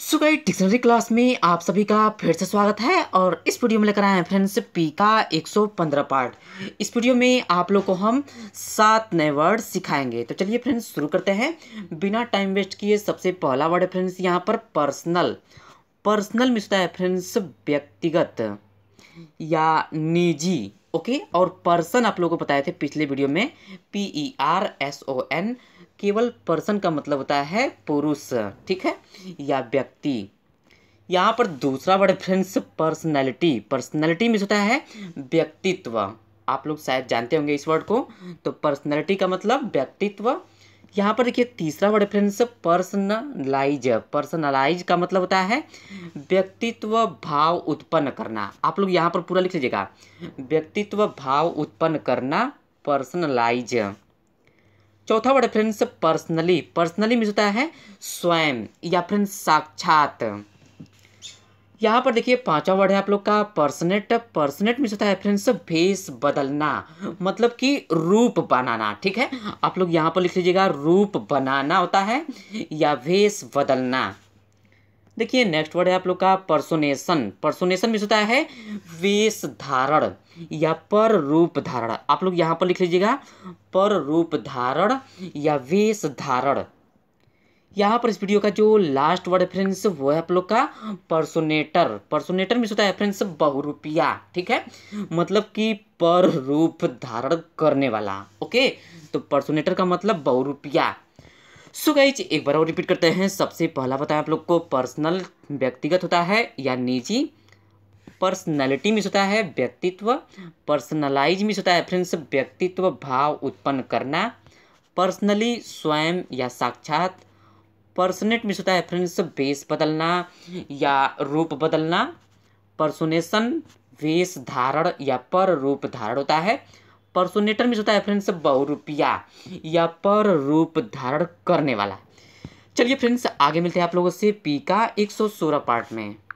सुगाई dictionary class में आप सभी का फिर से स्वागत है और इस वीडियो में लेकर आए हैं फ्रेंड्स पी का 115 पार्ट इस वीडियो में आप लोग को हम सात नए वर्ड सिखाएंगे तो चलिए फ्रेंड्स शुरू करते हैं बिना टाइम वेस्ट किए सबसे पहला वर्ड है फ्रेंड्स यहाँ पर पर्सनल पर्सनल में होता है फ्रेंड्स व्यक्तिगत या निजी ओके और पर्सन आप लोग को बताए थे पिछले वीडियो में P E R S O N केवल पर्सन का मतलब होता है पुरुष ठीक है या व्यक्ति यहाँ पर दूसरा वर्ड फ्रेंड्स पर्सनैलिटी पर्सनैलिटी में होता है व्यक्तित्व आप लोग शायद जानते होंगे इस वर्ड को तो पर्सनैलिटी का मतलब व्यक्तित्व यहाँ पर देखिए तीसरा वर्ड फ्रेंड्स पर्सनलाइज पर्सनलाइज का मतलब होता है व्यक्तित्व भाव उत्पन्न करना आप लोग यहाँ पर पूरा लिख लीजिएगा व्यक्तित्व भाव उत्पन्न करना पर्सनलाइज चौथा word friends personally personally means होता है स्वयं या फिर साक्षात यहाँ पर देखिए पांचवा वर्ड है आप लोग का पर्सनेट पर्सनेट मीन्स होता है फ्रेंड्स भेस बदलना मतलब कि रूप बनाना ठीक है आप लोग यहाँ पर लिख लीजिएगा रूप बनाना होता है या भेस बदलना देखिए नेक्स्ट वर्ड है आप लोग का परसोनेशन परसोनेशन में होता तो है वेश धारण या पर रूप धारण आप लोग यहाँ पर लिख लीजिएगा पर रूप धारण या वेश धारण यहाँ पर इस वीडियो का जो लास्ट वर्ड है फ्रेंड्स वो है आप लोग का परसोनेटर परसोनेटर में होता है फ्रेंड्स बहुरूपिया ठीक है मतलब कि पर रूप धारण करने वाला ओके तो परसोनेटर का मतलब बहुरूपिया सो गाइज एक बार और रिपीट करते हैं सबसे पहला बताएं आप लोग को पर्सनल व्यक्तिगत होता है या निजी पर्सनैलिटी मिस होता है व्यक्तित्व पर्सनलाइज मिस होता है फ्रेंड्स व्यक्तित्व भाव उत्पन्न करना पर्सनली स्वयं या साक्षात पर्सनेट मिस होता है फ्रेंड्स वेश बदलना या रूप बदलना पर्सोनेशन वेश धारण या पर रूप धारण होता है परसोनेटर में होता है फ्रेंड्स बहुरूपिया या पर रूप धारण करने वाला चलिए फ्रेंड्स आगे मिलते हैं आप लोगों से पी का 116 पार्ट में